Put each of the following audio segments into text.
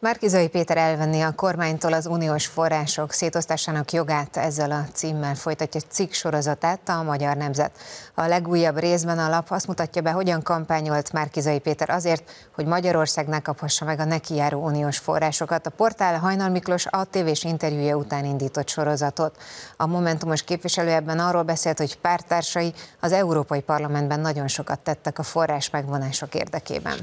Márkizai Péter elvenni a kormánytól az uniós források szétosztásának jogát ezzel a címmel folytatja cikk sorozatát a Magyar Nemzet. A legújabb részben a lap azt mutatja be, hogyan kampányolt Márkizai Péter azért, hogy Magyarország ne kaphassa meg a neki járó uniós forrásokat. A portál Hajnal Miklós a tévés interjúja után indított sorozatot. A Momentumos képviselő ebben arról beszélt, hogy pártársai az Európai Parlamentben nagyon sokat tettek a forrás megvonások érdekében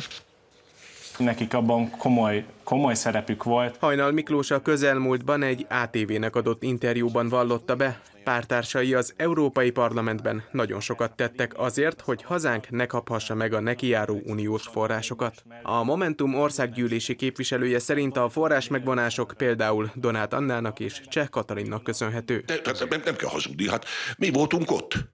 nekik abban komoly, komoly szerepük volt. Hajnal Miklós a közelmúltban egy ATV-nek adott interjúban vallotta be, pártársai az Európai Parlamentben nagyon sokat tettek azért, hogy hazánk ne kaphassa meg a nekijáró uniós forrásokat. A Momentum országgyűlési képviselője szerint a forrás megvonások például Donát Annának és Cseh Katalinnak köszönhető. nem, nem kell hazudni, hát mi voltunk ott.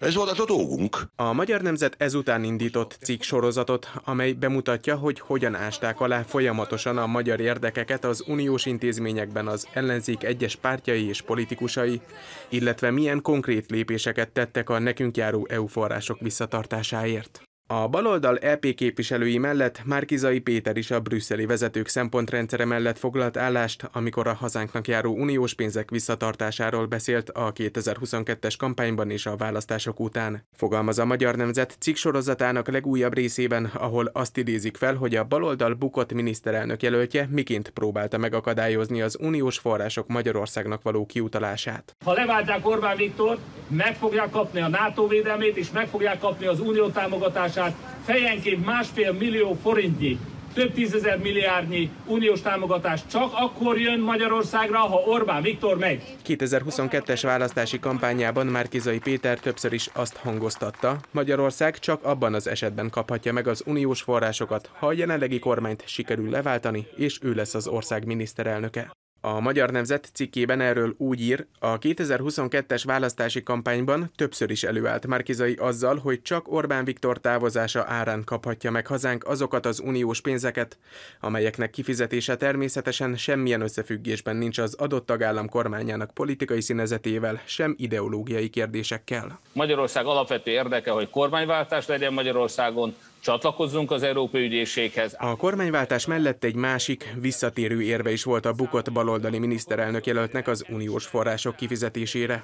Ez volt az a dolgunk. A Magyar Nemzet ezután indított cikk sorozatot, amely bemutatja, hogy hogyan ásták alá folyamatosan a magyar érdekeket az uniós intézményekben az ellenzék egyes pártjai és politikusai, illetve milyen konkrét lépéseket tettek a nekünk járó EU források visszatartásáért. A baloldal EP képviselői mellett Márkizai Péter is a brüsszeli vezetők szempontrendszere mellett foglalt állást, amikor a hazánknak járó uniós pénzek visszatartásáról beszélt a 2022-es kampányban és a választások után. Fogalmaz a Magyar Nemzet cikk sorozatának legújabb részében, ahol azt idézik fel, hogy a baloldal bukott miniszterelnök jelöltje miként próbálta megakadályozni az uniós források Magyarországnak való kiutalását. Ha leválták Orbán Viktor, meg fogják kapni a NATO védelmét, és meg fogják kapni az unió támogatását, fejenként másfél millió forintnyi, több tízezer milliárdnyi uniós támogatás csak akkor jön Magyarországra, ha Orbán Viktor megy. 2022-es választási kampányában Márkizai Péter többször is azt hangoztatta, Magyarország csak abban az esetben kaphatja meg az uniós forrásokat, ha a jelenlegi kormányt sikerül leváltani, és ő lesz az ország miniszterelnöke. A Magyar Nemzet cikkében erről úgy ír, a 2022-es választási kampányban többször is előállt Márkizai azzal, hogy csak Orbán Viktor távozása árán kaphatja meg hazánk azokat az uniós pénzeket, amelyeknek kifizetése természetesen semmilyen összefüggésben nincs az adott tagállam kormányának politikai színezetével, sem ideológiai kérdésekkel. Magyarország alapvető érdeke, hogy kormányváltás legyen Magyarországon, csatlakozzunk az Európai Ügyészséghez. A kormányváltás mellett egy másik, visszatérő érve is volt a bukott baloldali miniszterelnök jelöltnek az uniós források kifizetésére.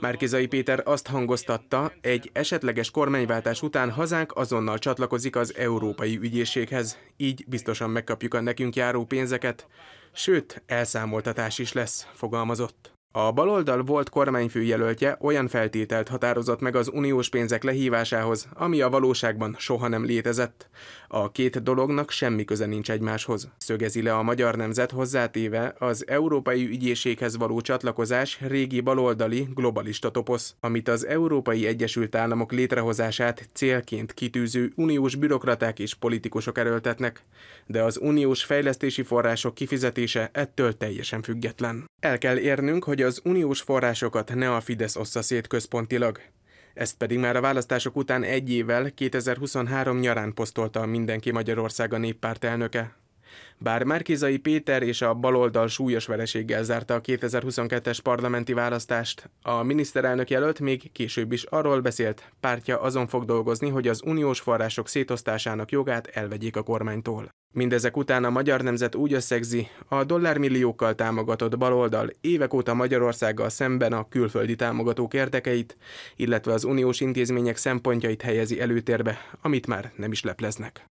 Márkizai Péter azt hangoztatta, egy esetleges kormányváltás után hazánk azonnal csatlakozik az Európai Ügyészséghez, így biztosan megkapjuk a nekünk járó pénzeket, sőt, elszámoltatás is lesz, fogalmazott. A baloldal volt kormányfő jelöltje olyan feltételt határozott meg az uniós pénzek lehívásához, ami a valóságban soha nem létezett. A két dolognak semmi köze nincs egymáshoz. Szögezi le a magyar nemzet hozzátéve az Európai Ügyészséghez való csatlakozás régi baloldali globalista toposz, amit az Európai Egyesült Államok létrehozását célként kitűző uniós bürokraták és politikusok erőltetnek. De az uniós fejlesztési források kifizetése ettől teljesen független. El kell érnünk, hogy hogy az uniós forrásokat ne a Fidesz ossza szét központilag. Ezt pedig már a választások után egy évvel, 2023 nyarán posztolta mindenki Magyarország a néppárt elnöke. Bár Márkizai Péter és a baloldal súlyos vereséggel zárta a 2022-es parlamenti választást, a miniszterelnök jelölt még később is arról beszélt, pártja azon fog dolgozni, hogy az uniós források szétosztásának jogát elvegyék a kormánytól. Mindezek után a magyar nemzet úgy összegzi, a dollármilliókkal támogatott baloldal évek óta Magyarországgal szemben a külföldi támogatók érdekeit, illetve az uniós intézmények szempontjait helyezi előtérbe, amit már nem is lepleznek.